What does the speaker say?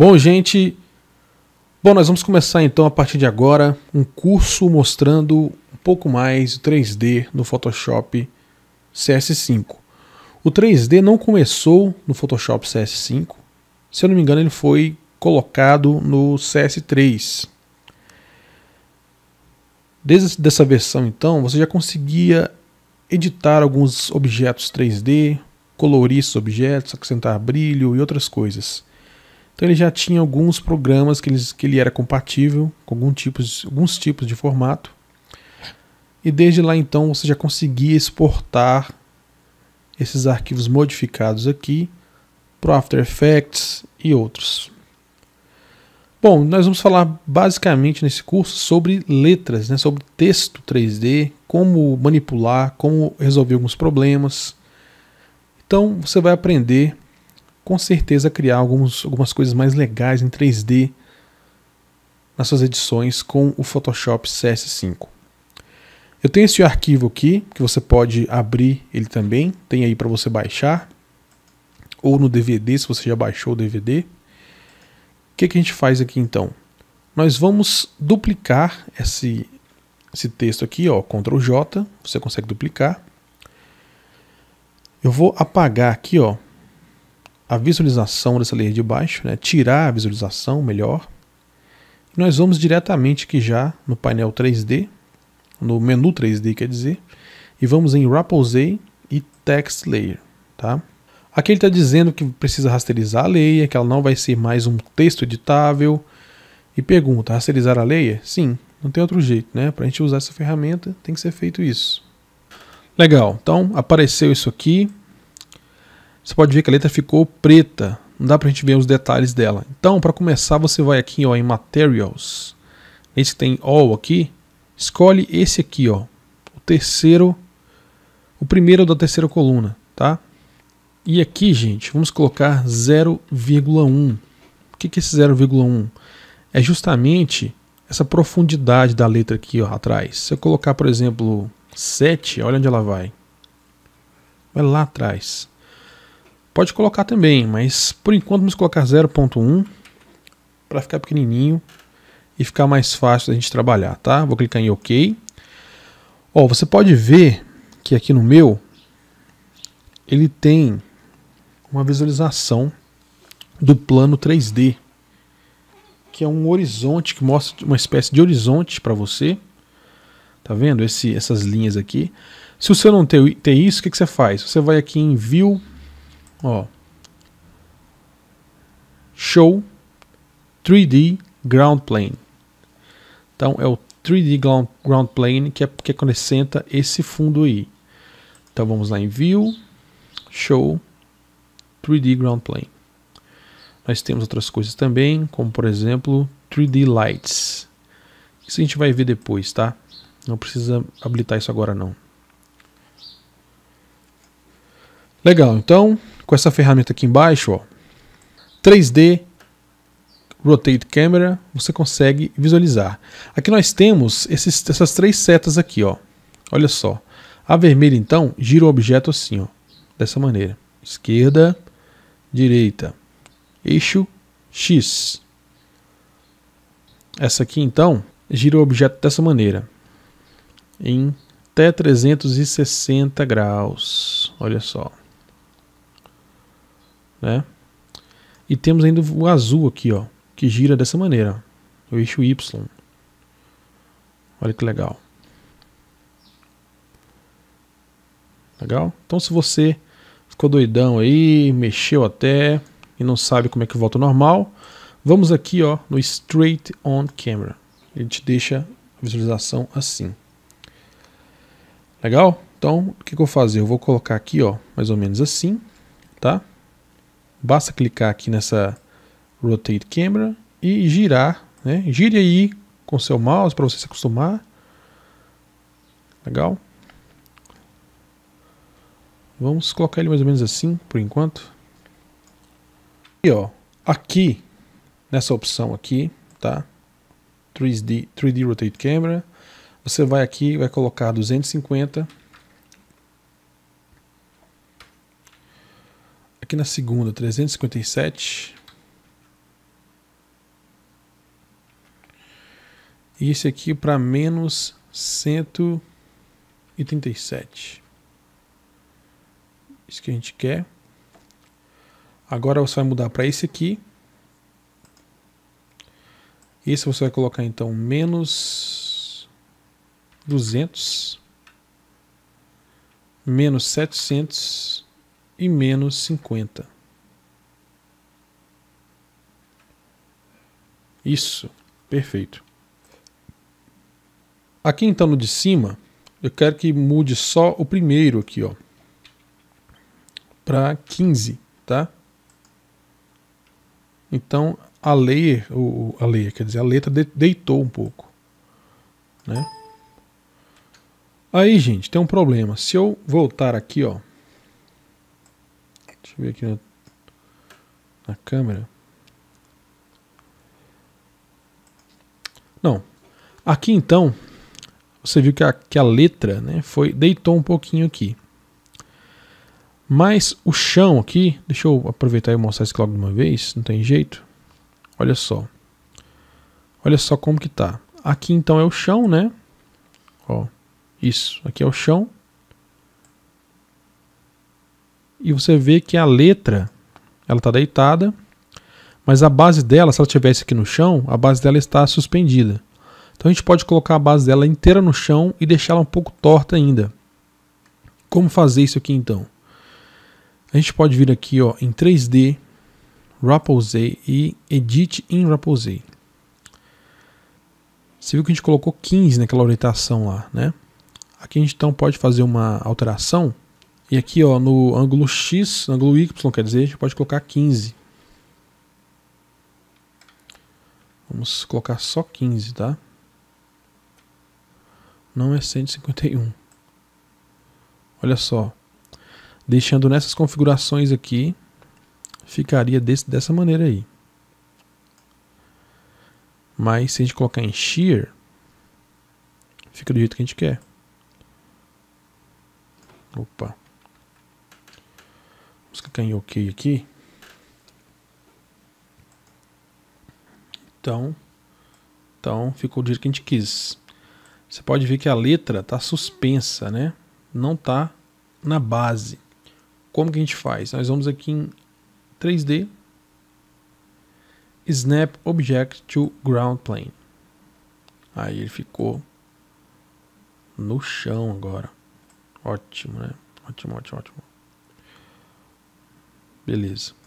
Bom, gente, bom, nós vamos começar então a partir de agora um curso mostrando um pouco mais 3D no Photoshop CS5. O 3D não começou no Photoshop CS5, se eu não me engano, ele foi colocado no CS3. Desde dessa versão, então, você já conseguia editar alguns objetos 3D, colorir esses objetos, acrescentar brilho e outras coisas. Então ele já tinha alguns programas que ele, que ele era compatível com algum tipos, alguns tipos de formato. E desde lá então você já conseguia exportar esses arquivos modificados aqui para o After Effects e outros. Bom, nós vamos falar basicamente nesse curso sobre letras, né, sobre texto 3D, como manipular, como resolver alguns problemas. Então você vai aprender com certeza criar alguns, algumas coisas mais legais em 3D nas suas edições com o Photoshop CS5. Eu tenho esse arquivo aqui, que você pode abrir ele também, tem aí para você baixar, ou no DVD, se você já baixou o DVD. O que, que a gente faz aqui então? Nós vamos duplicar esse, esse texto aqui, ó, Ctrl J, você consegue duplicar. Eu vou apagar aqui, ó, a visualização dessa layer de baixo, né? tirar a visualização melhor. Nós vamos diretamente aqui já no painel 3D, no menu 3D quer dizer, e vamos em Rapposé e Text Layer. Tá? Aqui ele está dizendo que precisa rasterizar a layer, é que ela não vai ser mais um texto editável. E pergunta, rasterizar a layer? Sim, não tem outro jeito, né? Para a gente usar essa ferramenta tem que ser feito isso. Legal, então apareceu isso aqui, você pode ver que a letra ficou preta, não dá para a gente ver os detalhes dela. Então, para começar, você vai aqui ó, em Materials, Esse que tem All aqui, escolhe esse aqui, ó, o terceiro, o primeiro da terceira coluna, tá? E aqui, gente, vamos colocar 0,1. O que, que é esse 0,1? É justamente essa profundidade da letra aqui ó, atrás. Se eu colocar, por exemplo, 7, olha onde ela vai. Vai lá atrás. Pode colocar também, mas por enquanto vamos colocar 0.1 para ficar pequenininho e ficar mais fácil da gente trabalhar, tá? Vou clicar em OK. Ó, você pode ver que aqui no meu ele tem uma visualização do plano 3D, que é um horizonte que mostra uma espécie de horizonte para você. Tá vendo Esse, essas linhas aqui? Se você não tem isso, o que, que você faz? Você vai aqui em View Ó. Show 3D Ground Plane. Então é o 3D Ground, ground Plane que, é, que acrescenta esse fundo aí. Então vamos lá em View, Show 3D Ground Plane. Nós temos outras coisas também, como por exemplo 3D Lights. Isso a gente vai ver depois, tá? Não precisa habilitar isso agora não. Legal, então com essa ferramenta aqui embaixo, ó, 3D Rotate Camera, você consegue visualizar. Aqui nós temos esses, essas três setas aqui, ó. Olha só. A vermelha, então, gira o objeto assim, ó. Dessa maneira. Esquerda, direita. Eixo X. Essa aqui, então, gira o objeto dessa maneira. Em até 360 graus. Olha só né? E temos ainda o azul aqui, ó, que gira dessa maneira, o eixo Y. Olha que legal. Legal? Então se você ficou doidão aí, mexeu até e não sabe como é que volta ao normal, vamos aqui, ó, no Straight on Camera. Ele te deixa a visualização assim. Legal? Então, o que, que eu vou fazer? Eu vou colocar aqui, ó, mais ou menos assim, tá? Basta clicar aqui nessa Rotate Camera e girar, né? Gire aí com seu mouse para você se acostumar. Legal. Vamos colocar ele mais ou menos assim, por enquanto. E ó, aqui, nessa opção aqui, tá? 3D, 3D Rotate Camera. Você vai aqui, vai colocar 250 Aqui na segunda, 357. E esse aqui para menos 137. Isso que a gente quer. Agora você vai mudar para esse aqui. Esse você vai colocar então menos 200. Menos 700 e menos 50. Isso, perfeito. Aqui então no de cima, eu quero que mude só o primeiro aqui, ó, para 15, tá? Então a layer, o, a layer, quer dizer, a letra deitou um pouco, né? Aí, gente, tem um problema. Se eu voltar aqui, ó, eu ver aqui na, na câmera. Não. Aqui então, você viu que a, que a letra né, foi deitou um pouquinho aqui. Mas o chão aqui, deixa eu aproveitar e mostrar isso logo de uma vez, não tem jeito. Olha só. Olha só como que tá. Aqui então é o chão, né? Ó, isso, aqui é o chão e você vê que a letra ela está deitada, mas a base dela, se ela estivesse aqui no chão, a base dela está suspendida. Então a gente pode colocar a base dela inteira no chão e deixá-la um pouco torta ainda. Como fazer isso aqui então? A gente pode vir aqui ó, em 3D, rapose e Edit in rapose Você viu que a gente colocou 15 naquela orientação lá, né? Aqui a gente então pode fazer uma alteração e aqui, ó, no ângulo X, ângulo Y, quer dizer, a gente pode colocar 15. Vamos colocar só 15, tá? Não é 151. Olha só. Deixando nessas configurações aqui, ficaria desse, dessa maneira aí. Mas se a gente colocar em shear, fica do jeito que a gente quer. Opa. Vamos clicar é em OK aqui. Então, então ficou o jeito que a gente quis. Você pode ver que a letra está suspensa, né? Não está na base. Como que a gente faz? Nós vamos aqui em 3D, Snap Object to Ground Plane. Aí ele ficou no chão agora. Ótimo, né? Ótimo, ótimo, ótimo. Beleza.